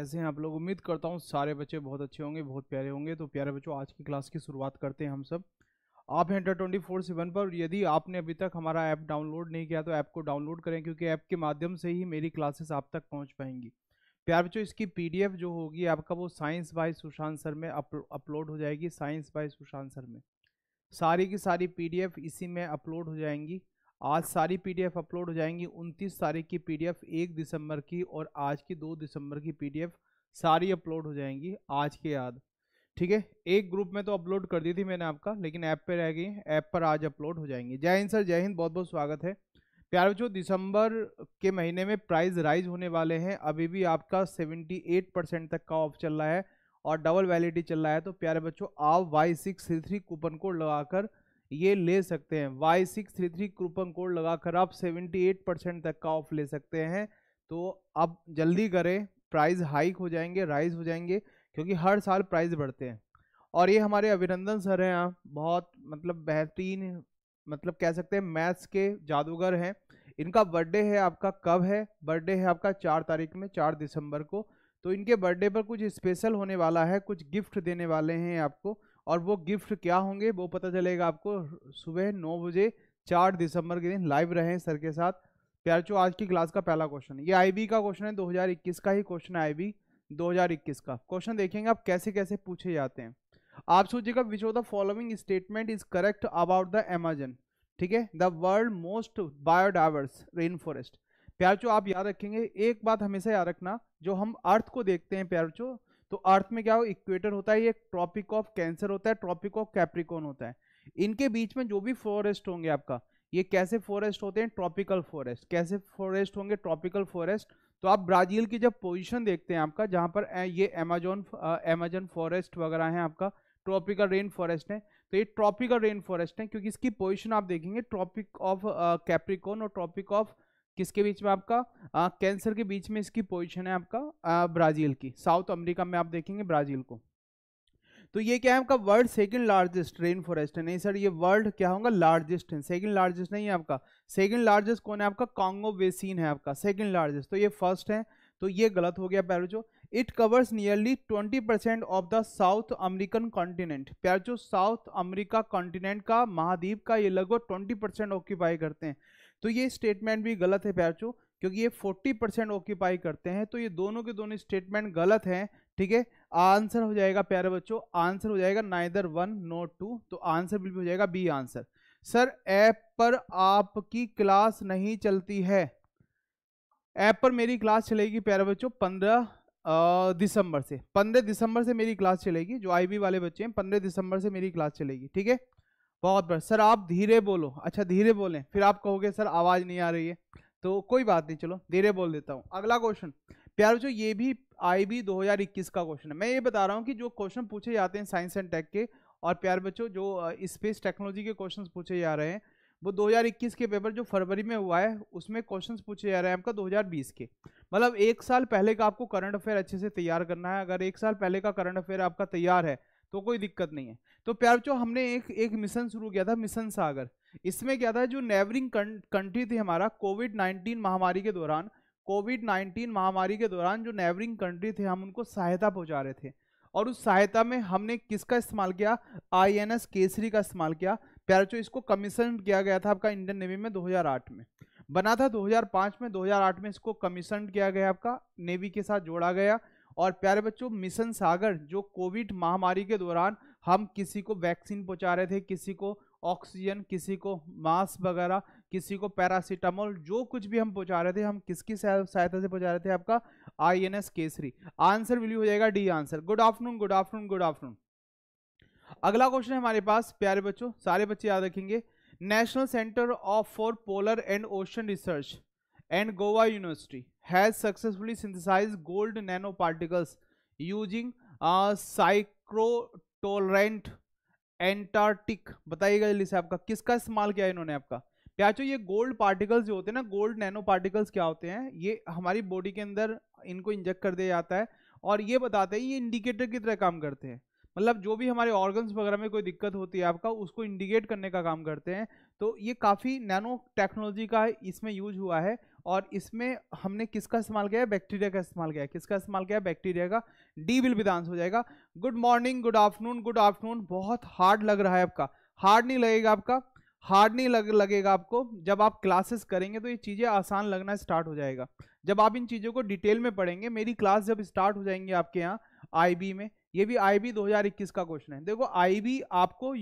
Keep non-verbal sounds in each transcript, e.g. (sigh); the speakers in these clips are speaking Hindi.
कैसे हैं आप लोग उम्मीद करता हूँ सारे बच्चे बहुत अच्छे होंगे बहुत प्यारे होंगे तो प्यारे बच्चों आज की क्लास की शुरुआत करते हैं हम सब आप हैं अंडर ट्वेंटी फोर सेवन पर यदि आपने अभी तक हमारा ऐप डाउनलोड नहीं किया तो ऐप को डाउनलोड करें क्योंकि ऐप के माध्यम से ही मेरी क्लासेस आप तक पहुँच पाएंगी प्यारे बच्चों इसकी पी जो होगी आपका वो साइंस बाय सुशांत सर में अपलोड हो जाएगी साइंस बाय सुशांत सर में सारी की सारी पी इसी में अपलोड हो जाएंगी आज सारी पीडीएफ अपलोड हो जाएंगी 29 तारीख की पीडीएफ 1 दिसंबर की और आज की 2 दिसंबर की पीडीएफ सारी अपलोड हो जाएंगी आज के याद ठीक है एक ग्रुप में तो अपलोड कर दी थी मैंने आपका लेकिन ऐप पे रह गई ऐप पर आज अपलोड हो जाएंगी जय हिंद सर जय हिंद बहुत बहुत स्वागत है प्यार बच्चों दिसंबर के महीने में प्राइस राइज होने वाले हैं अभी भी आपका एट परसेंट तक का ऑफ चल रहा है और डबल वैलिडिटी चल रहा है तो प्यारे बच्चों आप Y six three coupon code लगाकर ये ले सकते हैं Y six three three coupon code लगाकर आप सेवेंटी एट परसेंट तक का ऑफ ले सकते हैं तो अब जल्दी करें प्राइस हाइक हो जाएंगे राइज हो जाएंगे क्योंकि हर साल प्राइस बढ़ते हैं और ये हमारे अभिनंदन सर हैं आप हाँ। बहुत मतलब बेहतरीन मतलब कह सकते हैं मैथ्स के जादूगर हैं इनका बर्थडे है आपका कब है बर्थडे है आपका चार तारीख में चार दिसंबर को तो इनके बर्थडे पर कुछ स्पेशल होने वाला है कुछ गिफ्ट देने वाले हैं आपको और वो गिफ्ट क्या होंगे वो पता चलेगा आपको सुबह नौ बजे चार दिसंबर के दिन लाइव रहे सर के साथ चो आज की क्लास का पहला क्वेश्चन ये आईबी का क्वेश्चन है 2021 का ही क्वेश्चन है आईबी 2021 का क्वेश्चन देखेंगे आप कैसे कैसे पूछे जाते हैं आप सोचिएगा which of the following statement is correct about the Amazon ठीक है the world most biodiverse rain forest प्यारचो आप याद रखेंगे एक बात हमेशा याद रखना जो हम अर्थ को देखते हैं प्यारचो तो अर्थ में क्या हो इक्वेटर होता है ये ट्रॉपिक ऑफ कैंसर होता है ट्रॉपिक ऑफ कैप्रिकॉन होता है इनके बीच में जो भी फॉरेस्ट होंगे आपका ये कैसे फॉरेस्ट होते हैं ट्रॉपिकल फॉरेस्ट कैसे फॉरेस्ट होंगे ट्रॉपिकल फॉरेस्ट तो आप ब्राज़ील की जब पोजिशन देखते हैं आपका जहाँ पर ये अमेजोन अमेजन फॉरेस्ट वगैरह है आपका ट्रॉपिकल रेन फॉरेस्ट है तो ये ट्रॉपिकल रेन फॉरेस्ट है क्योंकि इसकी पोजिशन आप देखेंगे ट्रॉपिक ऑफ कैप्रिकोन और ट्रॉपिक ऑफ किसके बीच में आपका आ, कैंसर के बीच में इसकी पोजीशन है आपका आ, ब्राज़ील की साउथ अमेरिका में आप देखेंगे ब्राज़ील को तो ये क्या है आपका world second largest rain forest है नहीं सर ये वर्ल्ड क्या होगा लार्जेस्ट है सेकंड लार्जेस्ट नहीं है आपका सेकंड लार्जेस्ट कौन है आपका कांगो बेसिन है आपका सेकंड लार्जेस्ट तो ये फर्स्ट है तो ये गलत हो गया पैरोजो it covers nearly 20 percent of the South American continent प्यार साउथ अमेरिका कॉन्टिनेंट का महाद्वीप का ये लगभग 20 परसेंट ऑक्यूपाई करते हैं तो ये स्टेटमेंट भी गलत है प्याचो क्योंकि ये 40 परसेंट ऑक्यूपाई करते हैं तो ये दोनों के दोनों स्टेटमेंट गलत हैं ठीक है आंसर हो जाएगा प्यारे बच्चों आंसर हो जाएगा नाइदर वन नोट टू तो आंसर बिल्कुल हो जाएगा बी आंसर सर ऐप पर आपकी क्लास नहीं चलती है ऐप पर मेरी क्लास चलेगी प्यारे बच्चों पंद्रह दिसंबर से पंद्रह दिसंबर से मेरी क्लास चलेगी जो आईबी वाले बच्चे हैं पंद्रह दिसंबर से मेरी क्लास चलेगी ठीक है बहुत बड़ा सर आप धीरे बोलो अच्छा धीरे बोलें फिर आप कहोगे सर आवाज़ नहीं आ रही है तो कोई बात नहीं चलो धीरे बोल देता हूँ अगला क्वेश्चन प्यार बच्चों ये भी आई बी दो हजार इक्कीस का क्वेश्चन है मैं ये बता रहा हूँ कि जो क्वेश्चन पूछे जाते हैं साइंस एंड टेक के और प्यार बच्चों जो स्पेस टेक्नोलॉजी के क्वेश्चन पूछे जा रहे हैं वो 2021 के पेपर जो फरवरी में हुआ है उसमें क्वेश्चंस पूछे जा रहे हैं आपका 2020 के मतलब एक साल पहले का आपको करंट अफेयर अच्छे से तैयार करना है अगर एक साल पहले का करंट अफेयर आपका तैयार है तो कोई दिक्कत नहीं है तो प्यार चो हमने एक एक मिशन शुरू किया था मिशन सागर इसमें क्या था जो नेबरिंग कंट्री थी हमारा कोविड नाइन्टीन महामारी के दौरान कोविड नाइन्टीन महामारी के दौरान जो नेबरिंग कंट्री थे हम उनको सहायता पहुँचा रहे थे और उस सहायता में हमने किसका इस्तेमाल किया आई केसरी का इस्तेमाल किया प्यार चो इसको कमीशन किया गया था आपका इंडियन नेवी में दो में बना था 2005 में 2008 में इसको कमीशन किया गया आपका नेवी के साथ जोड़ा गया और प्यारे बच्चों मिशन सागर जो कोविड महामारी के दौरान हम किसी को वैक्सीन पहुंचा रहे थे किसी को ऑक्सीजन किसी को मास्क वगैरह किसी को पैरासीटामोल जो कुछ भी हम पहुंचा रहे थे हम किसकी सहायता से पहुंचा रहे थे आपका आईएनएस केसरी आंसर वैल्यू हो जाएगा D answer good afternoon good afternoon good afternoon अगला क्वेश्चन है हमारे पास प्यारे बच्चों सारे बच्चे याद रखेंगे National Centre of for Polar and Ocean Research and Goa University has successfully synthesized gold nanoparticles using using psychrotolerant Antarctic बताइएगा जल्दी से आपका किसका इस्तेमाल किया इन्होंने आपका प्याचो ये गोल्ड पार्टिकल्स जो होते हैं ना गोल्ड नैनो पार्टिकल्स क्या होते हैं ये हमारी बॉडी के अंदर इनको इंजेक्ट कर दिया जाता है और ये बताते हैं ये इंडिकेटर की तरह काम करते हैं मतलब जो भी हमारे ऑर्गन्स वगैरह में कोई दिक्कत होती है आपका उसको इंडिकेट करने का काम करते हैं तो ये काफ़ी नैनो टेक्नोलॉजी का इसमें यूज हुआ है और इसमें हमने किसका इस्तेमाल किया है बैक्टीरिया का इस्तेमाल किया है किसका इस्तेमाल किया बैक्टीरिया का डी विल भी हो जाएगा good morning good afternoon good afternoon बहुत हार्ड लग रहा है आपका हार्ड नहीं लगेगा आपका हार्ड नहीं लग लगेगा आपको जब आप क्लासेस करेंगे तो ये चीज़ें आसान लगना स्टार्ट हो जाएगा जब आप इन चीज़ों को डिटेल में पढ़ेंगे मेरी क्लास जब स्टार्ट हो जाएंगी आपके यहाँ आई में ये भी आई बी का क्वेश्चन है देखो आई आपको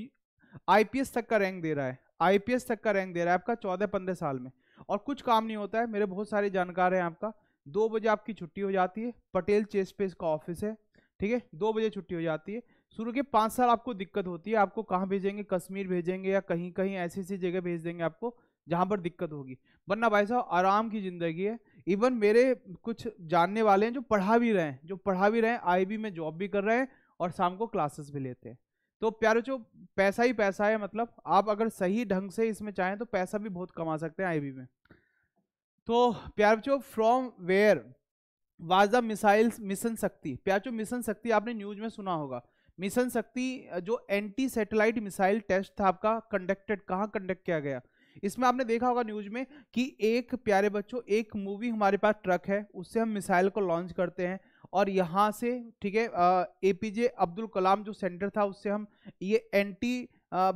आई तक का रैंक दे रहा है आई तक का रैंक दे रहा है आपका चौदह पंद्रह साल में और कुछ काम नहीं होता है मेरे बहुत सारे जानकार हैं आपका दो बजे आपकी छुट्टी हो जाती है पटेल चेस पे इसका ऑफिस है ठीक है दो बजे छुट्टी हो जाती है शुरू के पाँच साल आपको दिक्कत होती है आपको कहाँ भेजेंगे कश्मीर भेजेंगे या कहीं कहीं ऐसी ऐसी जगह भेज देंगे आपको जहाँ पर दिक्कत होगी वरना भाई साहब आराम की ज़िंदगी है इवन मेरे कुछ जानने वाले हैं जो पढ़ा भी रहे हैं जो पढ़ा भी रहे हैं आई में जॉब भी कर रहे हैं और शाम को क्लासेस भी लेते हैं तो प्यारे जो पैसा ही पैसा है मतलब आप अगर सही ढंग से इसमें चाहें तो पैसा भी बहुत कमा सकते हैं आईबी में तो प्यार बच्चो from where was the missiles mission Shakti प्यार मिशन शक्ति आपने न्यूज में सुना होगा मिशन शक्ति जो एंटी सैटेलाइट मिसाइल टेस्ट था आपका कंडक्टेड कहाँ कंडक्ट किया गया इसमें आपने देखा होगा न्यूज में कि एक प्यारे बच्चों एक मूवी हमारे पास ट्रक है उससे हम मिसाइल को लॉन्च करते हैं और यहाँ से ठीक है ए पी जे अब्दुल कलाम जो सेंटर था उससे हम ये एंटी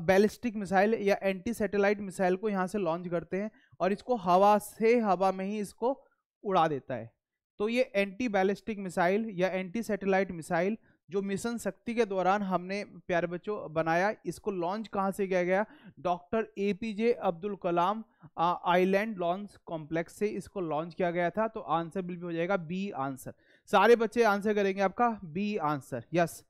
बैलिस्टिक मिसाइल या एंटी सैटेलाइट मिसाइल को यहाँ से लॉन्च करते हैं और इसको हवा से हवा में ही इसको उड़ा देता है तो ये एंटी बैलिस्टिक मिसाइल या एंटी सैटेलाइट मिसाइल जो मिशन शक्ति के दौरान हमने प्यारे बच्चों बनाया इसको लॉन्च कहाँ से किया गया doctor A P J Abdul Kalam island launch complex से इसको लॉन्च किया गया था तो आंसर बिल भी हो जाएगा बी आंसर सारे बच्चे आंसर करेंगे आपका B answer yes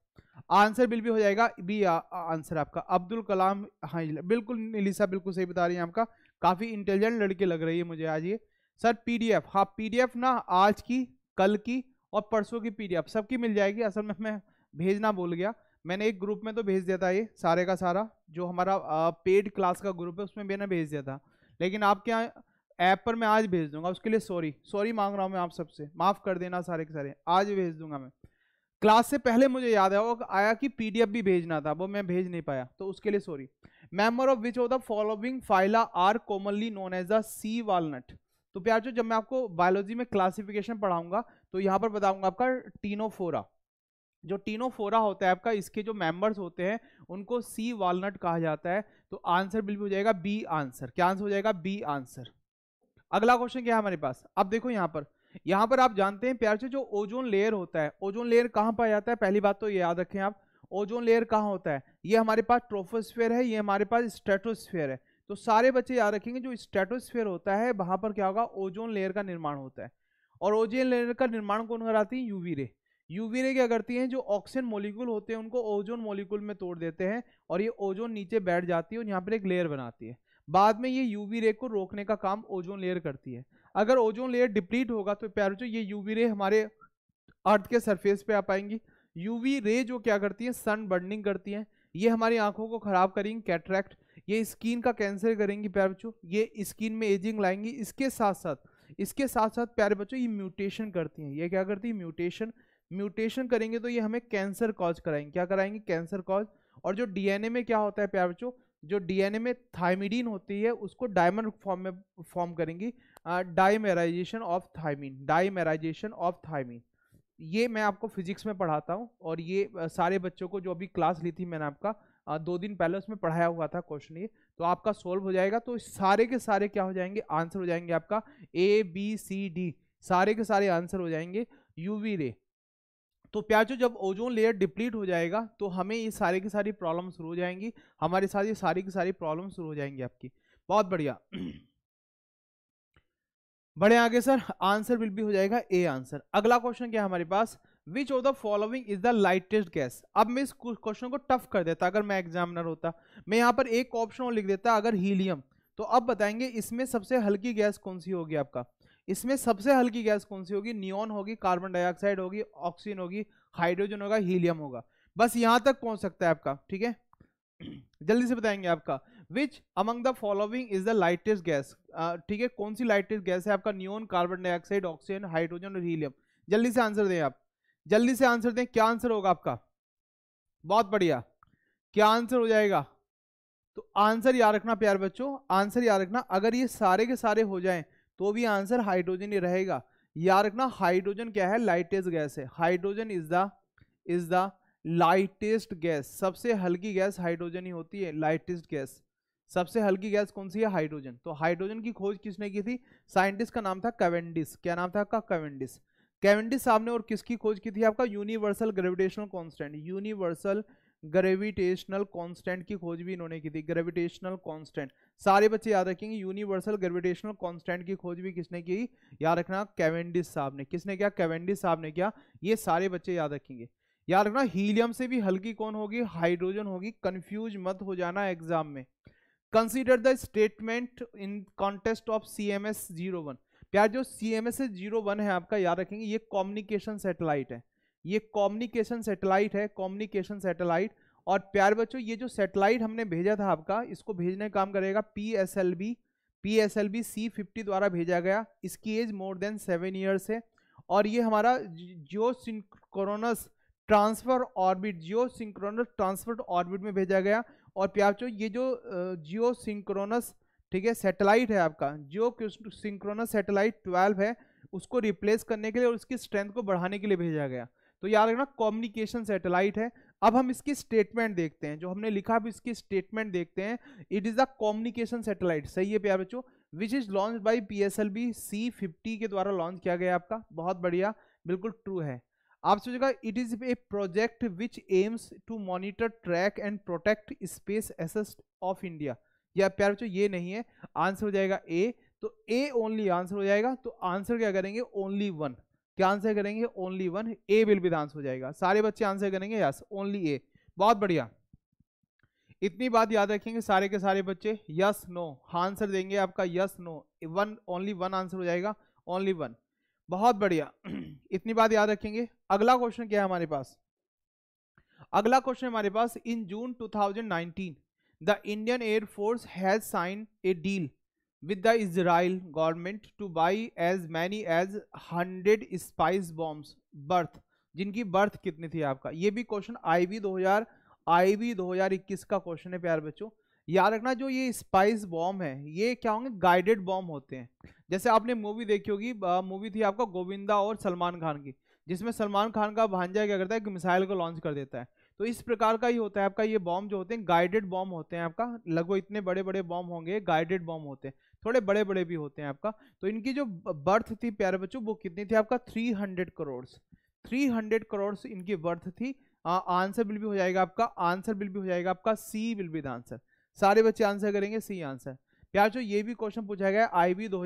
answer will भी हो जाएगा बी आंसर आपका अब्दुल कलाम हाँ बिल्कुल निलिसा बिल्कुल सही बता रही है आपका काफ़ी इंटेलिजेंट लड़की लग रही है मुझे आज ये सर पीडीएफ हाँ पीडीएफ ना आज की कल की और परसों की पीडीएफ सबकी मिल जाएगी असल में मैं भेजना भूल गया मैंने एक ग्रुप में तो भेज दिया था ये सारे का सारा जो हमारा पेड क्लास का ग्रुप है उसमें मैंने भेज दिया था लेकिन आपके यहाँ ऐप पर मैं आज भेज दूंगा उसके लिए सॉरी सॉरी मांग रहा हूँ मैं आप सबसे माफ़ कर देना सारे के सारे आज भेज दूंगा मैं क्लास से पहले मुझे याद है वो आया कि पी भी भेजना था वो मैं भेज नहीं पाया तो उसके लिए sorry member of which of the following phyla are commonly known as the sea walnut तो प्यार जो जब मैं आपको बायोलॉजी में क्लासिफिकेशन पढ़ाऊंगा तो यहाँ पर बताऊंगा आपका टीनोफोरा जो टीनोफोरा होता है आपका इसके जो मेंबर्स होते हैं उनको सी वालनट कहा जाता है तो आंसर बिल्कुल हो जाएगा बी आंसर क्या आंसर हो जाएगा बी आंसर अगला क्वेश्चन क्या है हमारे पास अब देखो यहाँ पर यहाँ पर आप जानते हैं प्यार से जो ओजोन लेयर होता है ओजोन लेयर कहाँ पाया जाता है पहली बात तो ये याद रखें आप ओजोन लेयर कहाँ होता है ये हमारे पास ट्रोफोस्फेयर है ये हमारे पास स्ट्रेटोस्फेयर है तो सारे बच्चे याद रखेंगे जो स्ट्रेटोस्फेयर होता है वहाँ पर क्या होगा ओजोन लेयर का निर्माण होता है और ओजोन लेयर का निर्माण कौन कराती है यूवी रे यूवी रे क्या करती है जो ऑक्सीजन मोलिकुल होते हैं उनको ओजोन मोलिकुल में तोड़ देते हैं और ये ओजोन नीचे बैठ जाती है और यहाँ पर एक लेयर बनाती है बाद में ये यूवी रे को रोकने का काम ओजोन लेयर करती है अगर ओजोन लेयर डिप्लीट होगा तो प्यारो जो ये यूवी रे हमारे अर्थ के सरफेस पे आ पाएंगी यूवी रे जो क्या करती है सन बर्निंग करती है ये हमारी आंखों को खराब करेंगी कैटरेक्ट ये स्किन का कैंसर करेंगी प्यारे बच्चों ये स्किन में एजिंग लाएंगी इसके साथ साथ इसके साथ साथ प्यारे बच्चों ये म्यूटेशन करती हैं ये क्या करती है म्यूटेशन म्यूटेशन करेंगे तो ये हमें कैंसर कॉज कराएंगे क्या कराएंगे कैंसर कॉज और जो डीएनए में क्या होता है प्यारे बच्चों जो डीएनए में थायमिडीन होती है उसको डायमंड फॉर्म में फॉर्म करेंगी dimerization of thymine dimerization of thymine ये मैं आपको फिजिक्स में पढ़ाता हूँ और ये सारे बच्चों को जो अभी क्लास ली थी मैंने आपका दो दिन पहले उसमें पढ़ाया हुआ था क्वेश्चन ये तो आपका सोल्व हो जाएगा तो सारे के सारे क्या हो जाएंगे आंसर हो जाएंगे आपका ए बी सी डी सारे के सारे आंसर हो जाएंगे यूवी रे तो प्याचो जब ओजोन लेयर डिप्लीट हो जाएगा तो हमें ये सारे की सारी प्रॉब्लम शुरू हो जाएंगी हमारे साथ ये सारी की सारी प्रॉब्लम शुरू हो जाएंगी आपकी बहुत बढ़िया बढ़े आगे सर आंसर विल भी हो जाएगा ए आंसर अगला क्वेश्चन क्या हमारे पास which of the following is the lightest gas अब मैं इस क्वेश्चन को टफ कर देता अगर मैं एग्जामिनर होता मैं यहाँ पर एक ऑप्शन और लिख देता अगर हीलियम तो अब बताएंगे इसमें सबसे हल्की गैस कौन सी होगी आपका इसमें सबसे हल्की गैस कौन सी होगी नियोन होगी कार्बन डाइऑक्साइड होगी ऑक्सीजन होगी हाइड्रोजन होगा हीलियम होगा बस यहां तक पहुंच सकता है आपका ठीक है (clears throat) जल्दी से बताएंगे आपका which among the following is the lightest gas ठीक है कौन सी लाइटेस्ट गैस है आपका neon carbon dioxide oxygen hydrogen और हीलियम जल्दी से आंसर दें आप जल्दी से आंसर दें क्या आंसर होगा आपका बहुत बढ़िया क्या आंसर हो जाएगा तो आंसर याद रखना प्यार बच्चों आंसर याद रखना अगर ये सारे के सारे हो जाएं तो भी आंसर हाइड्रोजन ही रहेगा याद रखना हाइड्रोजन क्या है लाइटेस्ट गैस है hydrogen is the is the lightest gas सबसे हल्की गैस हाइड्रोजन ही होती है लाइटेस्ट गैस सबसे हल्की गैस कौन सी है हाइड्रोजन तो हाइड्रोजन की खोज किसने की थी साइंटिस्ट का नाम था कैवेंडिस क्या नाम था आपका कैवेंडिस कैवेंडिस साहब ने और किसकी खोज की थी आपका universal gravitational constant universal gravitational constant की खोज भी इन्होंने की थी ग्रेविटेशनल कॉन्स्टेंट सारे बच्चे याद रखेंगे यूनिवर्सल ग्रेविटेशनल कांस्टेंट की खोज भी किसने की याद रखना कैवेंडिस साहब ने किसने क्या कैवेंडिस साहब ने क्या ये सारे बच्चे याद रखेंगे याद रखना हीलियम से भी हल्की कौन होगी हाइड्रोजन होगी कंफ्यूज मत हो जाना एग्जाम में consider the statement in contest of C M S zero one प्यार जो C M S zero one है आपका याद रखेंगे ये कॉम्युनिकेशन सेटेलाइट है ये कॉम्युनिकेशन सेटेलाइट है कॉम्युनिकेशन सैटेलाइट और प्यार बच्चों ये जो सेटेलाइट हमने भेजा था आपका इसको भेजने का काम करेगा P S L B P S L B C fifty द्वारा भेजा गया इसकी age more than seven years है और ये हमारा geosynchronous transfer orbit geosynchronous transfer orbit में भेजा गया और प्यार बच्चों ये जो जियो सिंक्रोनस ठीक है सेटेलाइट है आपका जियो सिंक्रोनस सेटेलाइट ट्वेल्व है उसको रिप्लेस करने के लिए और उसकी स्ट्रेंथ को बढ़ाने के लिए भेजा गया तो याद रखना कम्युनिकेशन सैटेलाइट है अब हम इसकी स्टेटमेंट देखते हैं जो हमने लिखा अब इसकी स्टेटमेंट देखते हैं it is the communication satellite सही है प्यार बच्चों which is launch by P S L B C fifty के द्वारा लॉन्च किया गया आपका बहुत बढ़िया बिल्कुल ट्रू है आप सोचेगा it is a project which aims to monitor track and protect space assets of India या प्यार बच्चों ये नहीं है आंसर हो जाएगा ए तो ए ओनली आंसर हो जाएगा तो आंसर क्या करेंगे ओनली वन क्या आंसर करेंगे only one A will be answer हो जाएगा सारे बच्चे आंसर करेंगे यस ओनली ए बहुत बढ़िया इतनी बात याद रखेंगे सारे के सारे बच्चे यस नो आंसर देंगे आपका yes no one only one answer हो जाएगा ओनली वन बहुत बढ़िया (clears throat) इतनी बात याद रखेंगे अगला क्वेश्चन क्या है हमारे पास अगला क्वेश्चन हमारे पास in June 2019 the Indian air force has sign a deal with the Israel government to buy as many as 100 spice bombs birth जिनकी बर्थ कितनी थी आपका ये भी क्वेश्चन आई बी दो हजार आई बी दो हजार इक्कीस का क्वेश्चन है प्यार बच्चों याद रखना जो ये स्पाइस बॉम्ब है ये क्या होंगे गाइडेड बॉम्ब होते हैं जैसे आपने मूवी देखी होगी मूवी थी आपका गोविंदा और सलमान खान की जिसमें सलमान खान का भांजा क्या करता है कि मिसाइल को लॉन्च कर देता है तो इस प्रकार का ही होता है आपका ये बॉम्ब जो होते हैं गाइडेड बॉम्ब होते हैं आपका लगभग इतने बड़े बड़े बॉम्ब होंगे गाइडेड बॉम्ब होते हैं थोड़े बड़े बड़े भी होते हैं आपका तो इनकी जो बर्थ थी प्यारे बच्चों वो कितनी थी आपका three hundred crore three hundred crore इनकी बर्थ थी आंसर बिल भी हो जाएगा आपका आंसर बिल भी हो जाएगा आपका C will B the answer सारे बच्चे आंसर करेंगे सी आंसर प्याचो ये भी क्वेश्चन पूछा गया आई बी दो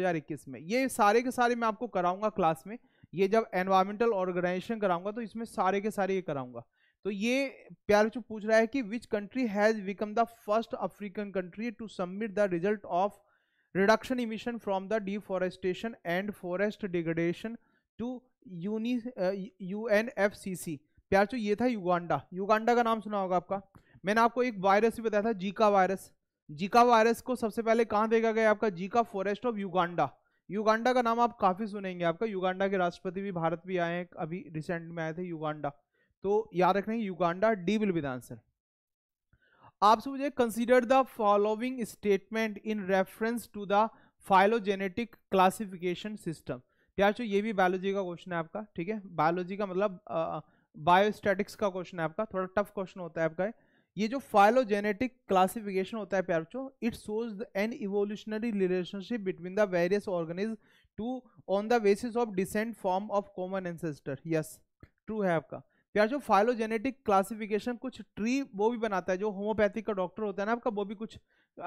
में ये सारे के सारे मैं आपको कराऊंगा क्लास में ये जब एनवायरमेंटल ऑर्गेनाइजेशन कराऊंगा तो इसमें सारे के सारे ये कराऊंगा तो ये प्यार बच्चों पूछ रहा है कि which country has become the first African country to submit the result of reduction emission from the deforestation and forest degradation to यूनी U N F C C C ये था युगांडा युगांडा का नाम सुना होगा आपका मैंने आपको एक वायरस भी बताया था जीका वायरस जीका वायरस को सबसे पहले कहाँ देखा गया आपका Zika forest of Uganda Uganda का नाम आप काफ़ी सुनेंगे आपका युगांडा के राष्ट्रपति भी भारत भी आए हैं अभी रिसेंट में आए थे युगांडा तो याद रखना Uganda D will be the answer आपसे मुझे consider the following statement in reference to the phylogenetic classification system प्याचो ये भी बायोलॉजी का क्वेश्चन है आपका ठीक है बायोलॉजी का मतलब बायोस्टैटिक्स का क्वेश्चन है आपका थोड़ा टफ क्वेश्चन होता है आपका ये जो फाइलोजेनेटिक क्लासिफिकेशन होता है प्यारचो it shows an evolutionary relationship between the various organisms to on the basis of descent form of common ancestor yes true है आपका या जो फाइलोजेनेटिक क्लासिफिकेशन कुछ ट्री वो भी बनाता है जो होम्योपैथिक का डॉक्टर होता है ना आपका वो भी कुछ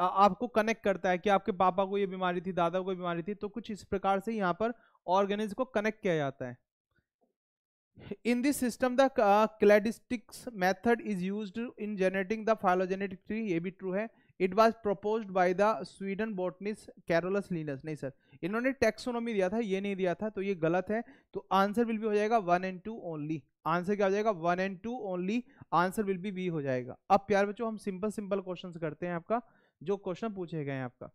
आपको कनेक्ट करता है कि आपके पापा को ये बीमारी थी दादा को बीमारी थी तो कुछ इस प्रकार से यहाँ पर ऑर्गेनिज को कनेक्ट किया जाता है in this system the cladistics method is used in generating the phylogenetic tree ये भी ट्रू है it was propose by the Sweden botanist Carolus Linnaeus नहीं सर इन्होंने टेक्सोनोमी दिया था ये नहीं दिया था तो ये गलत है तो आंसर विल भी हो जाएगा one and two only answer क्या हो जाएगा one and two only answer will be B हो जाएगा अब प्यार बच्चों हम सिंपल सिंपल क्वेश्चन करते हैं आपका जो क्वेश्चन पूछे गए हैं आपका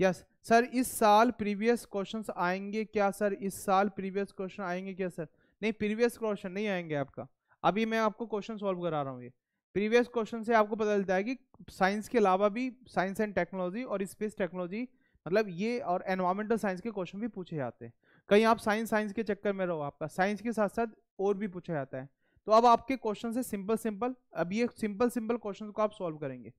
यस yes. सर इस साल प्रीवियस क्वेश्चन आएंगे क्या सर इस साल प्रीवियस क्वेश्चन आएंगे क्या सर नहीं प्रीवियस क्वेश्चन नहीं आएंगे आपका अभी मैं आपको क्वेश्चन सॉल्व करा रहा हूँ ये प्रीवियस क्वेश्चन से आपको पता चलता है कि साइंस के अलावा भी साइंस एंड टेक्नोलॉजी और स्पेस टेक्नोलॉजी मतलब ये और एनवायरमेंटल साइंस के क्वेश्चन भी पूछे जाते हैं कहीं आप साइंस साइंस के चक्कर में रहो आपका साइंस के साथ साथ और भी पूछा जाता है तो अब आपके क्वेश्चन से सिंपल सिंपल अब ये सिंपल सिंपल क्वेश्चन को आप सॉल्व करेंगे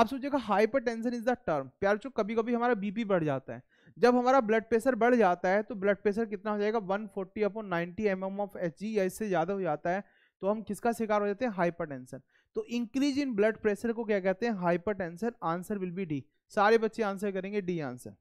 आप सोचिएगा hypertension is the term प्यार चो कभी कभी हमारा बीपी बढ़ जाता है जब हमारा ब्लड प्रेशर बढ़ जाता है तो ब्लड प्रेशर कितना हो जाएगा 140 forty upon ninety M M of H G या इससे ज़्यादा हो जाता है तो हम किसका शिकार हो जाते हैं हाइपरटेंशन तो इंक्रीज इन ब्लड प्रेशर को क्या कहते हैं hypertension answer will be D सारे बच्चे आंसर करेंगे डी आंसर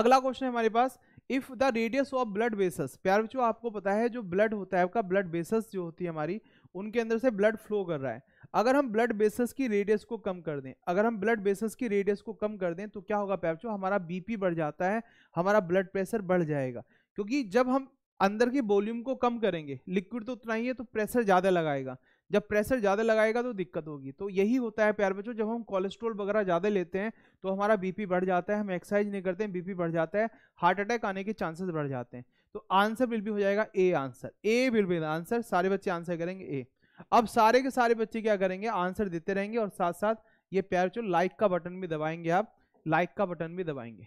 अगला क्वेश्चन हमारे पास if the radius of blood बेसस प्यार बच्चों आपको पता है जो ब्लड होता है आपका ब्लड बेसस जो होती है हमारी उनके अंदर से ब्लड फ्लो कर रहा है अगर हम ब्लड बेसस की रेडियस को कम कर दें अगर हम ब्लड बेसस की रेडियस को कम कर दें तो क्या होगा प्यार बच्चों हमारा बीपी बढ़ जाता है हमारा ब्लड प्रेशर बढ़ जाएगा क्योंकि जब हम अंदर की वॉल्यूम को कम करेंगे लिक्विड तो उतना ही है तो प्रेशर ज़्यादा लगाएगा जब प्रेशर ज़्यादा लगाएगा तो दिक्कत होगी तो यही होता है प्यार बच्चों जब हम कोलेस्ट्रॉल वगैरह ज़्यादा लेते हैं तो हमारा बीपी बढ़ जाता है हम एक्सरसाइज नहीं करते हैं बीपी बढ़ जाता है हार्ट अटैक आने के चांसेस बढ़ जाते हैं तो आंसर बिल भी हो जाएगा A answer A will be answer सारे बच्चे आंसर करेंगे ए अब सारे के सारे बच्चे क्या करेंगे आंसर देते रहेंगे और साथ साथ ये प्यार बच्चों लाइक का बटन भी दबाएंगे आप लाइक का बटन भी दबाएंगे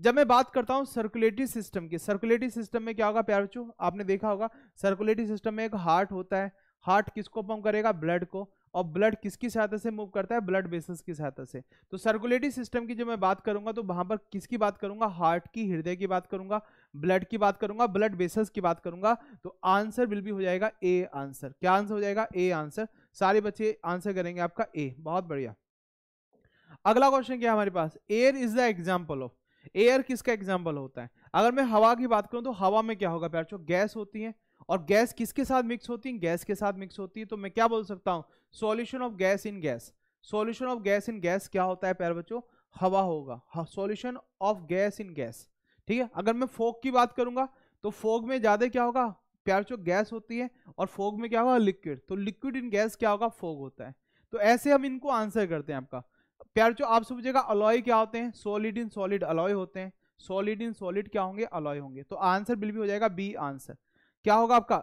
जब मैं बात करता हूँ सर्कुलेटरी सिस्टम की सर्कुलेटरी सिस्टम में क्या होगा प्यार बच्चों आपने देखा होगा सर्कुलेटरी सिस्टम में एक हार्ट होता है हार्ट किसको पंप करेगा ब्लड को और ब्लड किसकी सहायता से मूव करता है ब्लड बेसिस की सहायता से तो सर्कुलेटरी सिस्टम की जब मैं बात करूंगा तो वहां पर किसकी बात करूंगा हार्ट की हृदय की बात करूंगा ब्लड की बात करूंगा ब्लड बेसिस की बात करूंगा तो आंसर विल भी हो जाएगा ए आंसर क्या आंसर हो जाएगा ए आंसर सारे बच्चे आंसर करेंगे आपका ए बहुत बढ़िया अगला क्वेश्चन क्या हमारे पास air is the example of air किसका एग्जाम्पल होता है अगर मैं हवा की बात करूं तो हवा में क्या होगा प्यार प्यारो गैस होती है और गैस किसके साथ मिक्स होती है गैस के साथ मिक्स होती है तो मैं क्या बोल सकता हूँ solution of gas in gas solution of gas in gas क्या होता है प्यार बच्चों हवा होगा solution of gas in gas ठीक है अगर मैं फोक की बात करूंगा तो फोक में ज्यादा क्या होगा प्यार चो गैस होती है और फोक में क्या होगा लिक्विड तो लिक्विड इन गैस क्या होगा फोक होता है तो ऐसे हम इनको आंसर करते हैं आपका प्यार जो आप समझेगा अलॉय क्या होते हैं सॉलिड इन सॉलिड अलॉय होते हैं सॉलिड इन सॉलिड क्या होंगे अलॉय होंगे तो आंसर बिल भी हो जाएगा बी आंसर क्या होगा आपका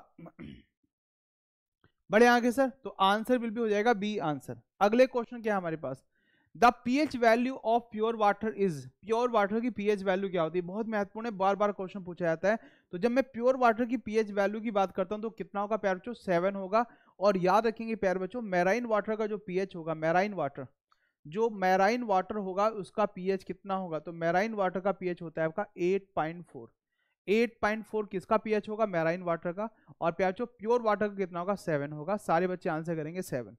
बड़े आगे सर तो आंसर बिल भी हो जाएगा बी आंसर अगले क्वेश्चन क्या है हमारे पास the pH value of pure water is pure water की पीएच वैल्यू क्या होती है बहुत महत्वपूर्ण है बार बार क्वेश्चन पूछा जाता है तो जब मैं प्योर वाटर की पीएच वैल्यू की बात करता हूँ तो कितना होगा प्यार बच्चों सेवन होगा और याद रखेंगे प्यार बच्चों मैराइन वाटर का जो पीएच होगा मैराइन वाटर जो मैराइन वाटर होगा उसका पीएच कितना होगा तो मैराइन वाटर का पीएच होता है आपका 8.4 8.4 किसका पीएच होगा मैराइन वाटर का और प्याचो प्योर वाटर का कितना होगा सेवन होगा सारे बच्चे आंसर करेंगे सेवन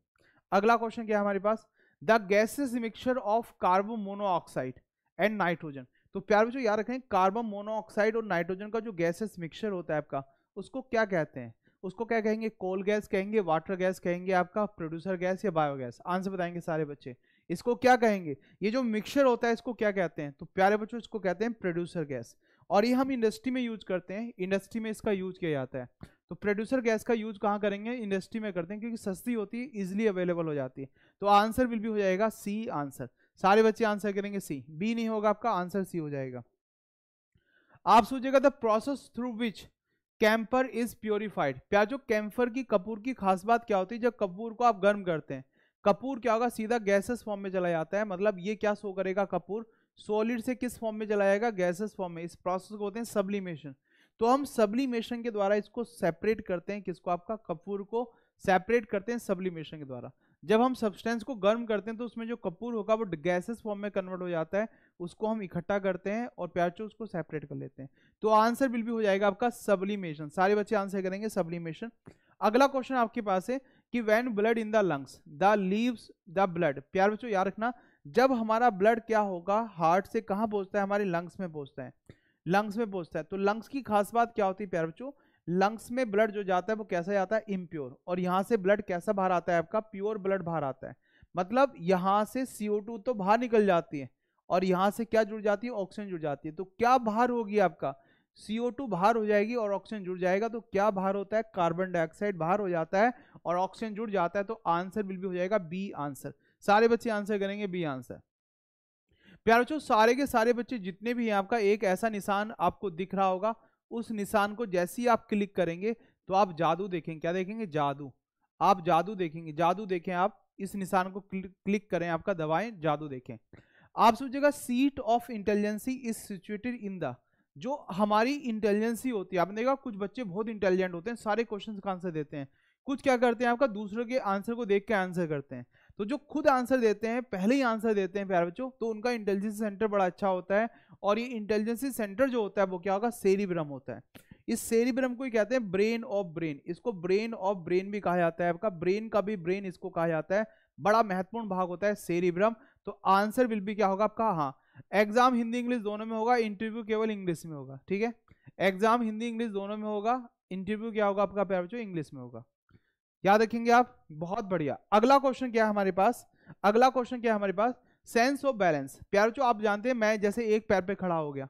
अगला क्वेश्चन क्या है हमारे पास the gases mixture of carbon monoxide and nitrogen तो प्यार बच्चों याद रखें कार्बन मोनोऑक्साइड और नाइट्रोजन का जो गैसेस मिक्सचर होता है आपका उसको क्या कहते हैं उसको क्या कहेंगे कोल गैस कहेंगे वाटर गैस कहेंगे आपका प्रोड्यूसर गैस या बायोगैस आंसर बताएंगे सारे बच्चे इसको क्या कहेंगे ये जो मिक्सर होता है इसको क्या कहते हैं तो प्यारे बच्चों इसको कहते हैं प्रोड्यूसर गैस और ये हम इंडस्ट्री में यूज करते हैं इंडस्ट्री में इसका यूज किया जाता है तो प्रोड्यूसर गैस का यूज कहाँ करेंगे इंडस्ट्री में करते हैं क्योंकि सस्ती होती है इजिली अवेलेबल हो जाती है तो आंसर विल भी हो जाएगा सी आंसर सारे बच्चे आंसर करेंगे सी बी नहीं होगा आपका आंसर सी हो जाएगा आप सोचिएगा the process through which camphor is purified प्याजो कैंपर की कपूर की खास बात क्या होती है जब कपूर को आप गर्म करते हैं कपूर क्या होगा सीधा गैसेस फॉर्म में चला जाता है मतलब ये क्या शो करेगा कपूर सॉलिड से किस फॉर्म में चला जाएगा गैसेस फॉर्म में इस प्रोसेस को होते हैं सब्लिमेशन तो हम सब्लिमेशन के द्वारा इसको सेपरेट करते हैं किसको आपका कपूर को सेपरेट करते हैं सब्लिमेशन के द्वारा जब हम सब्सटेंस को गर्म करते हैं तो उसमें जो कपूर होगा वो गैसेस फॉर्म में कन्वर्ट हो जाता है उसको हम इकट्ठा करते हैं और प्याचो उसको सेपरेट कर लेते हैं तो आंसर बिल भी हो जाएगा आपका सब्लिमेशन सारे बच्चे आंसर करेंगे सब्लिमेशन अगला क्वेश्चन आपके पास है कि when blood in the lungs the leaves the blood प्यार बच्चों याद रखना जब हमारा ब्लड क्या होगा हार्ट से कहाँ पहुँचता है हमारे लंग्स में पहुँचता है लंग्स में पहुँचता है तो लंग्स की खास बात क्या होती है प्यार बच्चों लंग्स में ब्लड जो जाता है वो कैसा जाता है इम्प्योर और यहाँ से ब्लड कैसा बाहर आता है आपका प्योर ब्लड बाहर आता है मतलब यहाँ से CO2 तो बाहर निकल जाती है और यहाँ से क्या जुड़ जाती है ऑक्सीजन जुड़ जाती है तो क्या बाहर होगी आपका CO2 बाहर हो जाएगी और ऑक्सीजन जुड़ जाएगा तो क्या बाहर होता है कार्बन डाइऑक्साइड बाहर हो जाता है और ऑक्सीजन जुड़ जाता है तो आंसर विल भी हो जाएगा बी आंसर सारे बच्चे आंसर करेंगे बी आंसर प्यारे बच्चों सारे के सारे बच्चे जितने भी हैं आपका एक ऐसा निशान आपको दिख रहा होगा उस निशान को जैसे ही आप क्लिक करेंगे तो आप जादू देखेंगे क्या देखेंगे जादू आप जादू देखेंगे जादू देखें आप इस निशान को क्लिक करें आपका दवाएं जादू देखें आप सोचिएगा seat of intelligence is situated in the जो हमारी इंटेलिजेंस ही होती है आपने देखा कुछ बच्चे बहुत इंटेलिजेंट होते हैं सारे क्वेश्चन का आंसर देते हैं कुछ क्या करते हैं आपका दूसरों के आंसर को देख के आंसर करते हैं तो जो खुद आंसर देते हैं पहले ही आंसर देते हैं प्यारे बच्चों तो उनका इंटेलिजेंस सेंटर बड़ा अच्छा होता है और ये इंटेलिजेंसी सेंटर जो होता है वो क्या होगा सेरिब्रम होता है इस सेरिब्रम को कहते हैं ब्रेन ऑफ ब्रेन इसको ब्रेन ऑफ ब्रेन भी कहा जाता है आपका ब्रेन का भी ब्रेन इसको कहा जाता है बड़ा महत्वपूर्ण भाग होता है सेरिब्रम तो आंसर विल भी क्या होगा आपका हाँ एग्जाम हिंदी इंग्लिश दोनों में होगा इंटरव्यू केवल इंग्लिश में होगा ठीक है एग्जाम हिंदी इंग्लिश दोनों में होगा इंटरव्यू क्या होगा आपका प्यार बच्चों इंग्लिश में होगा याद रखेंगे आप बहुत बढ़िया अगला क्वेश्चन क्या है हमारे पास अगला क्वेश्चन क्या है हमारे पास सेंस ऑफ बैलेंस प्यार बच्चों आप जानते हैं मैं जैसे एक पैर पे खड़ा हो गया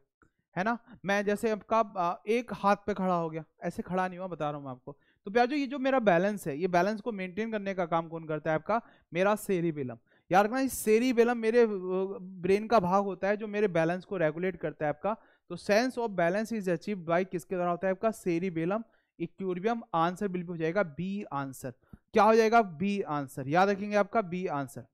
है ना मैं जैसे आपका एक हाथ पे खड़ा हो गया ऐसे खड़ा नहीं हुआ बता रहा हूँ मैं आपको तो प्यार जो ये जो मेरा बैलेंस है ये बैलेंस को मेंटेन करने का काम कौन करता है आपका मेरा सेरी बिलम याद रखना सेरी बेलम मेरे ब्रेन का भाग होता है जो मेरे बैलेंस को रेगुलेट करता है आपका तो sense of balance is achieve by किसके द्वारा होता है आपका सेरी बेलम इक्यूरियम आंसर बिल्कुल हो जाएगा बी आंसर क्या हो जाएगा बी आंसर याद रखेंगे आपका बी आंसर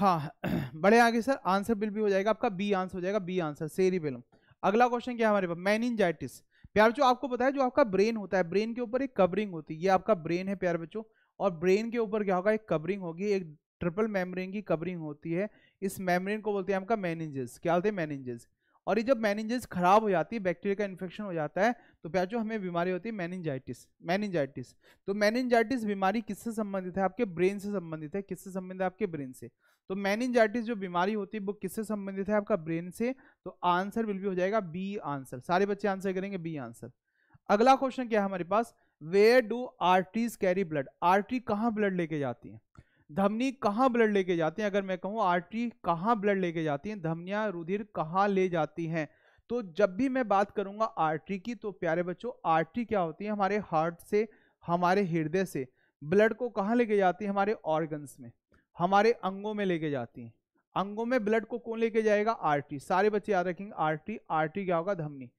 हाँ (clears throat) बड़े आगे सर आंसर बिल भी हो जाएगा आपका बी आंसर हो जाएगा बी आंसर सेरी बेलम अगला क्वेश्चन क्या है हमारे पास मैनिनजाइटिस प्यार बच्चों आपको पता है जो आपका ब्रेन होता है ब्रेन के ऊपर एक कवरिंग होती है ये आपका ब्रेन है प्यार बच्चों और ब्रेन के ऊपर क्या होगा एक कवरिंग होगी एक ट्रिपल मेम्ब्रेन की कवरिंग होती है इस मेम्ब्रेन को बोलते हैं आपका मैनेजेस क्या बोलते हैं मैनेजेस और ये जब मैनेजेस खराब हो जाती है बैक्टीरिया का इन्फेक्शन हो जाता है तो जो हमें बीमारी होती है मैनेजाइटिस मैनेजाइटिस तो मैनेजाइटिस बीमारी किससे संबंधित है आपके ब्रेन से संबंधित है किससे संबंधित है आपके ब्रेन से तो मैनेजाइटिस जो बीमारी होती है वो किससे संबंधित है आपका ब्रेन से तो आंसर विल भी हो जाएगा बी आंसर सारे बच्चे आंसर करेंगे बी आंसर अगला क्वेश्चन क्या है हमारे पास where do arteries carry blood artery कहाँ ब्लड लेके जाती हैं धमनी कहाँ ब्लड लेके जाती हैं अगर मैं कहूँ आर्टरी कहाँ ब्लड लेके जाती हैं धमनियाँ रुधिर कहाँ ले जाती हैं तो जब भी मैं बात करूँगा आर्टरी की तो प्यारे बच्चों आर्टरी क्या होती है हमारे हार्ट से हमारे हृदय से ब्लड को कहाँ लेके जाती है हमारे ऑर्गन्स में हमारे अंगों में लेके जाती हैं अंगों में ब्लड को कौन लेके जाएगा आर्टरी सारे बच्चे याद रखेंगे आर्टरी आर्टरी क्या होगा धमनी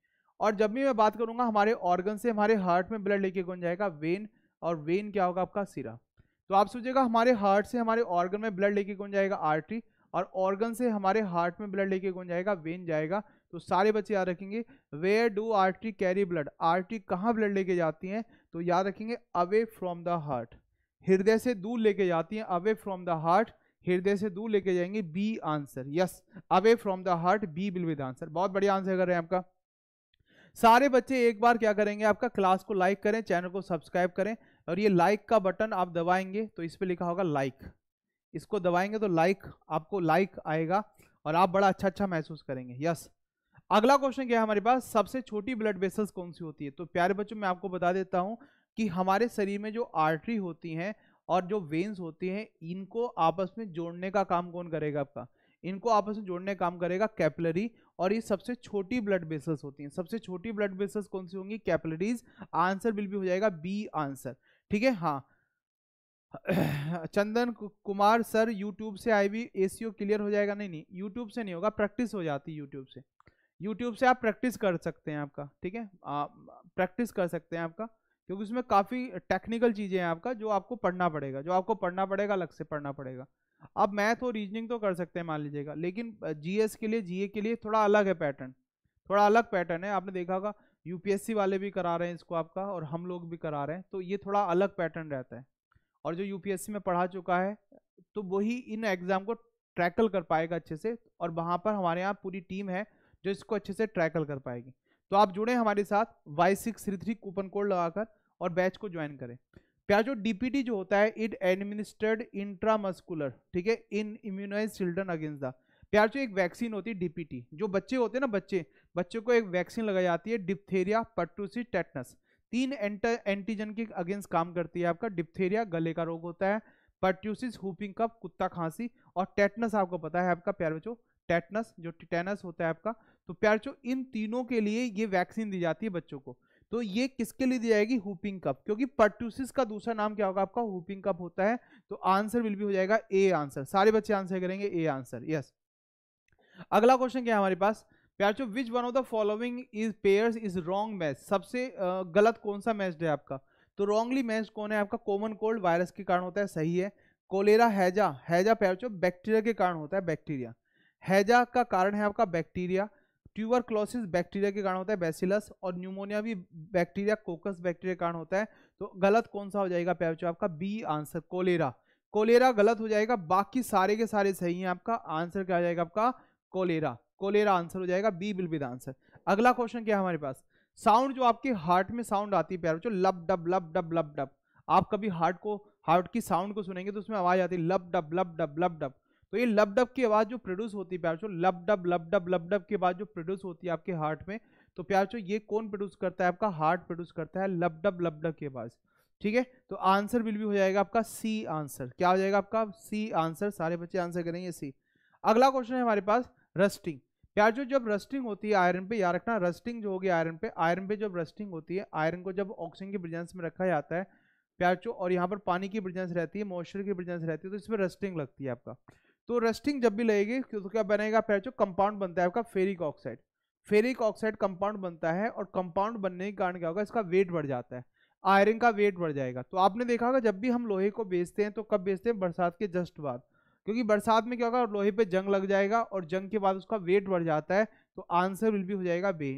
और जब भी मैं बात करूंगा हमारे ऑर्गन से हमारे हार्ट में ब्लड लेके कौन जाएगा वेन और वेन क्या होगा आपका सिरा तो आप सोचिएगा हमारे हार्ट से हमारे ऑर्गन में ब्लड लेके कौन जाएगा आर्टरी और ऑर्गन से हमारे हार्ट में ब्लड लेके कौन जाएगा वेन जाएगा तो सारे बच्चे याद रखेंगे where do artery carry blood artery कहाँ ब्लड लेके जाती हैं तो याद रखेंगे अवे फ्रॉम द हार्ट हृदय से दूर लेके जाती हैं अवे फ्रॉम द हार्ट हृदय से दूर लेके जाएंगे B answer yes away from the heart B will with answer बहुत बढ़िया आंसर कर रहे हैं आपका सारे बच्चे एक बार क्या करेंगे आपका क्लास को लाइक करें चैनल को सब्सक्राइब करें और ये लाइक का बटन आप दबाएंगे तो इस पर लिखा होगा लाइक इसको दबाएंगे तो लाइक आपको लाइक आएगा और आप बड़ा अच्छा अच्छा महसूस करेंगे यस अगला क्वेश्चन क्या है हमारे पास सबसे छोटी ब्लड वेसल्स कौन सी होती है तो प्यारे बच्चों मैं आपको बता देता हूँ कि हमारे शरीर में जो आर्टरी होती हैं और जो वेन्स होती हैं इनको आपस में जोड़ने का काम कौन करेगा आपका इनको आपस में जोड़ने काम करेगा कैपलरी और ये सबसे छोटी ब्लड बेसल्स होती हैं सबसे छोटी ब्लड बेसल्स कौन सी होंगी कैपलरीज आंसर बिल भी हो जाएगा बी आंसर ठीक है हाँ (clears throat) चंदन कुमार सर यूट्यूब से आई भी ए क्लियर हो जाएगा नहीं नहीं यूट्यूब से नहीं होगा प्रैक्टिस हो जाती यूट्यूब से यूट्यूब से आप प्रैक्टिस कर सकते हैं आपका ठीक है प्रैक्टिस कर सकते हैं आपका क्योंकि उसमें काफ़ी टेक्निकल चीज़ें हैं आपका जो आपको पढ़ना पड़ेगा जो आपको पढ़ना पड़ेगा अलग से पढ़ना पड़ेगा अब मैथ और रीजनिंग तो कर सकते हैं मान लीजिएगा लेकिन जीएस के लिए जीए के लिए थोड़ा अलग है पैटर्न थोड़ा अलग पैटर्न है आपने देखा होगा यूपीएससी वाले भी करा रहे हैं इसको आपका और हम लोग भी करा रहे हैं तो ये थोड़ा अलग पैटर्न रहता है और जो यूपीएससी में पढ़ा चुका है तो वही इन एग्ज़ाम को ट्रैकल कर पाएगा अच्छे से और वहाँ पर हमारे यहाँ पूरी टीम है जो इसको अच्छे से ट्रैकल कर पाएगी तो आप जुड़े हमारे साथ वाई कूपन कोड लगाकर और बैच को ज्वाइन करें प्याजो डीपीटी जो होता है इट एडमिनिस्टर्ड इंट्रामस्कुलर ठीक है in immunize children against the प्याजो एक वैक्सीन होती है डीपीटी जो बच्चे होते हैं ना बच्चे बच्चे को एक वैक्सीन लगाई जाती है डिप्थेरिया पट्टूसी टेटनस तीन एंटीजन के अगेंस्ट काम करती है आपका डिप्थेरिया गले का रोग होता है पट्यूसिस हुपिंग कप कुत्ता खांसी और टेटनस आपको पता है आपका प्यार बच्चों टेटनस जो टिटेनस होता है आपका तो प्यार बच्चों इन तीनों के लिए ये वैक्सीन दी जाती है बच्चों को तो ये किसके लिए दी जाएगी हुपिंग कप क्योंकि पर्टूसिस का दूसरा नाम क्या होगा आपका हुपिंग कप होता है तो आंसर विल भी हो जाएगा ए आंसर सारे बच्चे आंसर करेंगे ए आंसर यस अगला क्वेश्चन क्या है हमारे पास प्याचो which one of the following is pair is wrong match सबसे गलत कौन सा मैच है आपका तो रॉन्गली मैच कौन है आपका कॉमन कोल्ड वायरस के कारण होता है सही है कोलेरा हैजा हैजा प्याचो बैक्टीरिया के कारण होता है बैक्टीरिया हैजा का कारण है आपका बैक्टीरिया क्लोसिस बैक्टीरिया के कारण होता है बेसिलस और न्यूमोनिया भी बैक्टीरिया कोकस बैक्टीरिया के कारण होता है तो गलत कौन सा हो जाएगा पैचो आपका बी आंसर कोलेरा कोलेरा गलत हो जाएगा बाकी सारे के सारे सही हैं आपका आंसर क्या हो जाएगा आपका कोलेरा कोलेरा आंसर हो जाएगा B will be the answer अगला क्वेश्चन क्या है हमारे पास साउंड जो आपके हार्ट में साउंड आती है पैरोचो लब डब लब डब लब डब आप कभी हार्ट को हार्ट की साउंड को सुनेंगे तो उसमें आवाज आती है लब डब लब डब लब डब तो ये लबडब की आवाज़ जो प्रोड्यूस होती है प्यारचो लबडब लबडब लबडब की आवाज़ जो प्रोड्यूस होती है आपके हार्ट में तो प्यारचो ये कौन प्रोड्यूस करता है आपका हार्ट प्रोड्यूस करता है लबडब लबडब की आवाज़ ठीक है तो आंसर बिल भी हो जाएगा आपका सी आंसर क्या हो जाएगा आपका सी आंसर सारे बच्चे आंसर करेंगे सी अगला क्वेश्चन है हमारे पास रस्टिंग प्याजो जब रस्टिंग होती है आयरन पे याद रखना रस्टिंग जो होगी आयरन पे आयरन पे जब रस्टिंग होती है आयरन को जब ऑक्सीजन की ब्रिजेंस में रखा जाता है प्याजो और यहाँ पर पानी की ब्रिजेंस रहती है मॉइस्चर की ब्रिजेंस रहती है तो इसमें रस्टिंग लगती है आपका तो रस्टिंग जब भी लगेगी तो क्या बनेगा पैचो कंपाउंड बनता है आपका ferric oxide ferric oxide compound बनता है और कंपाउंड बनने के कारण क्या होगा इसका वेट बढ़ जाता है आयरन का वेट बढ़ जाएगा तो आपने देखा होगा जब भी हम लोहे को बेचते हैं तो कब बेचते हैं बरसात के जस्ट बाद क्योंकि बरसात में क्या होगा लोहे पे जंग लग जाएगा और जंग के बाद उसका वेट बढ़ जाता है तो आंसर विल भी हो जाएगा बे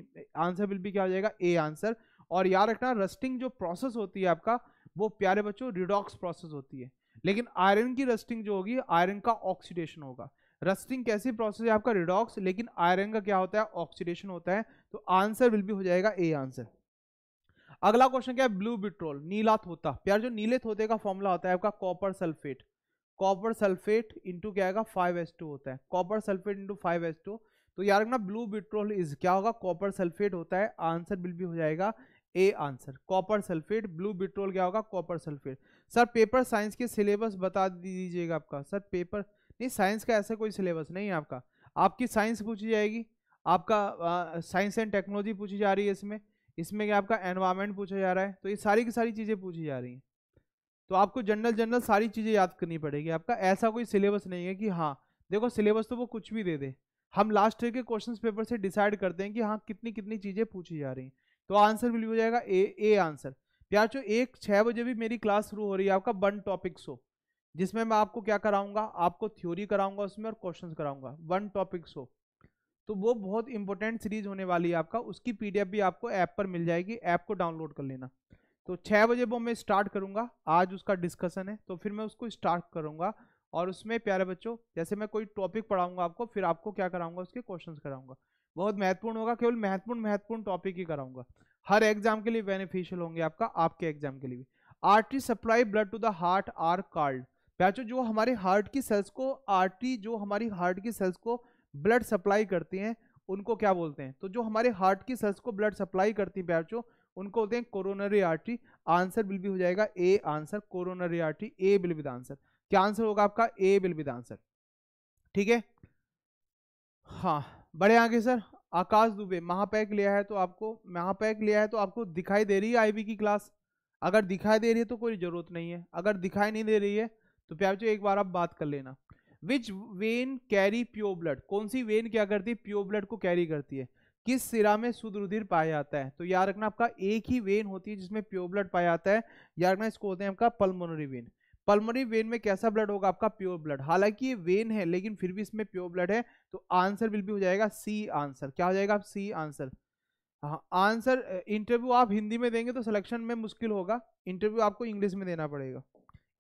आंसर विल भी क्या हो जाएगा ए आंसर और याद रखना रस्टिंग जो प्रोसेस होती है आपका वो प्यारे बच्चों रिडॉक्स प्रोसेस होती है लेकिन आयरन की रस्टिंग जो होगी आयरन का ऑक्सीडेशन होगा रस्टिंग कैसी प्रोसेस है आपका रिडॉक्स लेकिन आयरन का क्या होता है ऑक्सीडेशन होता है तो आंसर विल भी हो जाएगा ए आंसर अगला क्वेश्चन क्या है ब्लू बिट्रोल नीला थोता प्यार जो नीले थोते का फॉर्मूला होता है आपका copper sulphate copper sulphate into क्या आएगा फाइव एस टू होता है copper sulphate into five S two तो यार ब्लू बिट्रोल इज क्या होगा कॉपर सल्फेट होता है आंसर बिल भी हो जाएगा A answer copper sulphate blue vitriol क्या होगा copper sulphate sir paper science के सिलेबस बता दीजिएगा आपका सर पेपर नहीं साइंस का ऐसा कोई सिलेबस नहीं है आपका आपकी साइंस पूछी जाएगी आपका साइंस एंड टेक्नोलॉजी पूछी जा रही है इसमें इसमें क्या आपका एनवायरमेंट पूछा जा रहा है तो ये सारी की सारी चीज़ें पूछी जा रही हैं तो आपको जनरल जनरल सारी चीज़ें याद करनी पड़ेगी आपका ऐसा कोई सिलेबस नहीं है कि हाँ देखो सिलेबस तो वो कुछ भी दे दे हम लास्ट ईयर के क्वेश्चन पेपर से डिसाइड करते हैं कि हाँ कितनी कितनी चीज़ें पूछी जा रही हैं तो आंसर भी हो जाएगा ए ए आंसर प्यार चो एक छः बजे भी मेरी क्लास शुरू हो रही है आपका वन टॉपिक शो जिसमें मैं आपको क्या कराऊंगा आपको थ्योरी कराऊंगा उसमें और क्वेश्चन कराऊंगा वन टॉपिक शो तो वो बहुत इंपॉर्टेंट सीरीज होने वाली है आपका उसकी पी भी आपको ऐप पर मिल जाएगी ऐप को डाउनलोड कर लेना तो छः बजे वो मैं स्टार्ट करूँगा आज उसका डिस्कसन है तो फिर मैं उसको स्टार्ट करूँगा और उसमें प्यारे बच्चों जैसे मैं कोई टॉपिक पढ़ाऊंगा आपको फिर आपको क्या कराऊंगा उसके क्वेश्चंस कराऊंगा बहुत महत्वपूर्ण होगा केवल महत्वपूर्ण महत्वपूर्ण टॉपिक ही कराऊंगा हर एग्जाम के लिए बेनिफिशियल होंगे आपका आपके एग्जाम के लिए भी artery supply blood to the heart are called बच्चों जो हमारे हार्ट की सेल्स को आर्टरी जो हमारी हार्ट की सेल्स को ब्लड सप्लाई करती हैं उनको क्या बोलते हैं तो जो हमारे हार्ट की सेल्स को ब्लड सप्लाई करती हैं बैचो उनको बोलते हैं कोरोनरी आर्टरी आंसर बिल भी हो जाएगा A answer coronary artery A will with answer क्या आंसर होगा आपका ए बिल विद आंसर ठीक है हाँ बड़े आगे सर आकाश दुबे महापैक लिया है तो आपको महापैक लिया है तो आपको दिखाई दे रही है आईबी की क्लास अगर दिखाई दे रही है तो कोई ज़रूरत नहीं है अगर दिखाई नहीं दे रही है तो प्याचो एक बार आप बात कर लेना which vein carry pure blood कौन सी वेन क्या करती है प्योर ब्लड को कैरी करती है किस सिरा में शुद्ध रुधिर पाया जाता है तो याद रखना आपका एक ही वेन होती है जिसमें प्योर ब्लड पाया जाता है याद रखना इसको होते हैं आपका पल्मोनरी वेन पल्मोनरी वेन में कैसा ब्लड होगा आपका प्योर ब्लड हालांकि ये वेन है लेकिन फिर भी इसमें प्योर ब्लड है तो आंसर विल भी हो जाएगा सी आंसर क्या हो जाएगा आप सी आंसर हाँ आंसर इंटरव्यू आप हिंदी में देंगे तो सिलेक्शन में मुश्किल होगा इंटरव्यू आपको इंग्लिश में देना पड़ेगा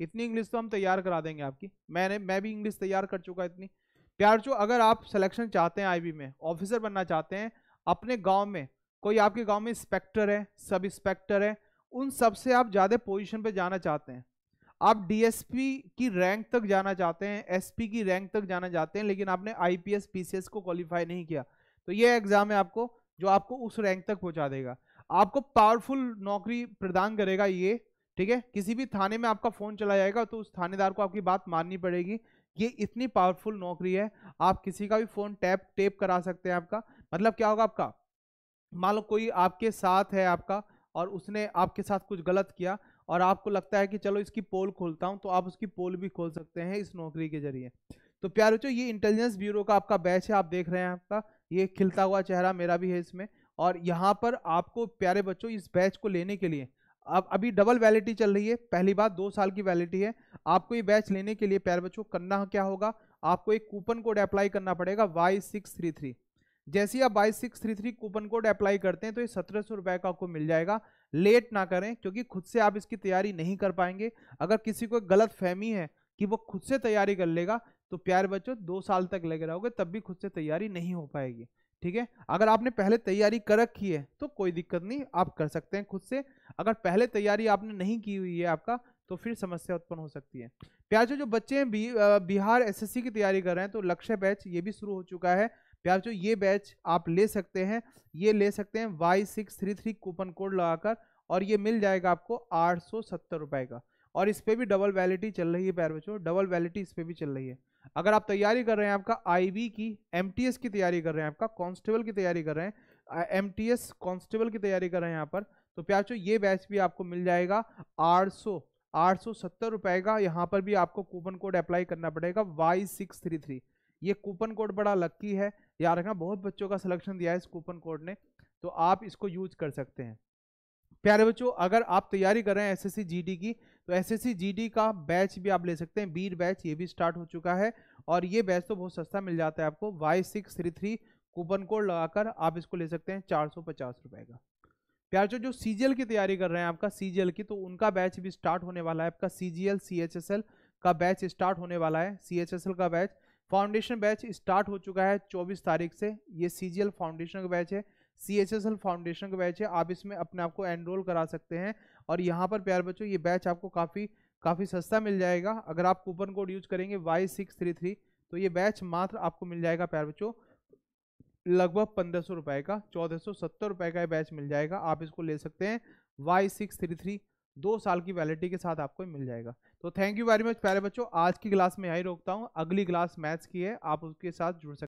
इतनी इंग्लिश तो हम तैयार करा देंगे आपकी मैंने मैं भी इंग्लिश तैयार कर चुका इतनी प्यार चो अगर आप सिलेक्शन चाहते हैं आईबी में ऑफिसर बनना चाहते हैं अपने गांव में कोई आपके गांव में इंस्पेक्टर है सब इंस्पेक्टर है उन सबसे आप ज़्यादा पोजिशन पर जाना चाहते हैं आप डीएसपी की रैंक तक जाना चाहते हैं एसपी की रैंक तक जाना चाहते हैं लेकिन आपने आईपीएस पीसीएस को क्वालिफाई नहीं किया तो ये एग्जाम है आपको जो आपको उस रैंक तक पहुंचा देगा आपको पावरफुल नौकरी प्रदान करेगा ये ठीक है किसी भी थाने में आपका फोन चला जाएगा तो उस थानेदार को आपकी बात माननी पड़ेगी ये इतनी पावरफुल नौकरी है आप किसी का भी फोन टैप टेप करा सकते हैं आपका मतलब क्या होगा आपका मान लो कोई आपके साथ है आपका और उसने आपके साथ कुछ गलत किया और आपको लगता है कि चलो इसकी पोल खोलता हूँ तो आप उसकी पोल भी खोल सकते हैं इस नौकरी के जरिए तो प्यार बच्चों ये इंटेलिजेंस ब्यूरो का आपका बैच है आप देख रहे हैं आपका ये खिलता हुआ चेहरा मेरा भी है इसमें और यहाँ पर आपको प्यारे बच्चों इस बैच को लेने के लिए अब अभी डबल वैलिडिटी चल रही है पहली बार दो साल की वैलिडिटी है आपको ये बैच लेने के लिए प्यारे बच्चों करना क्या होगा आपको एक कूपन कोड अप्लाई करना पड़ेगा वाई सिक्स थ्री थ्री जैसे ही आप बाईस six three three coupon code apply करते हैं तो ये सत्रह सौ रुपए का आपको मिल जाएगा लेट ना करें क्योंकि खुद से आप इसकी तैयारी नहीं कर पाएंगे अगर किसी को गलत फहमी है कि वो खुद से तैयारी कर लेगा तो प्यारे बच्चों दो साल तक लगे रहोगे तब भी खुद से तैयारी नहीं हो पाएगी ठीक है अगर आपने पहले तैयारी कर रखी है तो कोई दिक्कत नहीं आप कर सकते हैं खुद से अगर पहले तैयारी आपने नहीं की हुई है आपका तो फिर समस्या उत्पन्न हो सकती है प्यारे जो बच्चे हैं बिहार एसएससी की तैयारी कर रहे हैं तो लक्ष्य बैच ये भी शुरू हो चुका है प्यार जो ये बैच आप ले सकते हैं ये ले सकते हैं Y six three three coupon code लगाकर और ये मिल जाएगा आपको आठ सौ सत्तर रुपये का और इस पर भी डबल वैलिटी चल रही है प्यार बच्चों डबल वैलिटी इस पर भी चल रही है अगर आप तैयारी कर रहे हैं आपका आई की एम की तैयारी कर रहे हैं आपका कॉन्स्टेबल की तैयारी कर रहे हैं एमटीएस कॉन्स्टेबल की तैयारी कर रहे हैं यहाँ पर तो प्याचो ये बैच भी आपको मिल जाएगा आठ सौ आठ सौ सत्तर रुपये का यहाँ पर भी आपको कूपन कोड अप्लाई करना पड़ेगा वाई सिक्स थ्री थ्री ये कूपन कोड बड़ा लक्की है याद रखना बहुत बच्चों का सिलेक्शन दिया है इस कूपन कोड ने तो आप इसको यूज कर सकते हैं प्यारे बच्चों अगर आप तैयारी कर रहे हैं एसएससी जीडी की तो एसएससी जीडी का बैच भी आप ले सकते हैं बीर बैच ये भी स्टार्ट हो चुका है और ये बैच तो बहुत सस्ता मिल जाता है आपको Y six three three coupon code लगाकर आप इसको ले सकते हैं चार सौ पचास रुपए का प्यार जो सीजीएल की तैयारी कर रहे हैं आपका सीजीएल की तो उनका बैच भी स्टार्ट होने वाला है आपका सीजीएल सीएचएसएल का बैच स्टार्ट होने वाला है सीएचएसएल का बैच फाउंडेशन बैच स्टार्ट हो चुका है 24 तारीख से ये सी जी एल फाउंडेशन का बैच है C H S L foundation का बैच है आप इसमें अपने आप को एनरोल करा सकते हैं और यहाँ पर प्यार बच्चों ये बैच आपको काफ़ी काफ़ी सस्ता मिल जाएगा अगर आप कूपन कोड यूज करेंगे वाई सिक्स थ्री थ्री तो ये बैच मात्र आपको मिल जाएगा प्यार बच्चों लगभग पंद्रह सौ रुपये का चौदह सौ सत्तर रुपये का ये बैच मिल जाएगा आप इसको ले सकते हैं वाई सिक्स थ्री थ्री दो साल की वैलिडिटी के साथ आपको मिल जाएगा तो थैंक यू वेरी मच प्यारे बच्चों आज की क्लास में यही रोकता हूँ अगली क्लास मैथ्स की है आप उसके साथ जुड़ सकते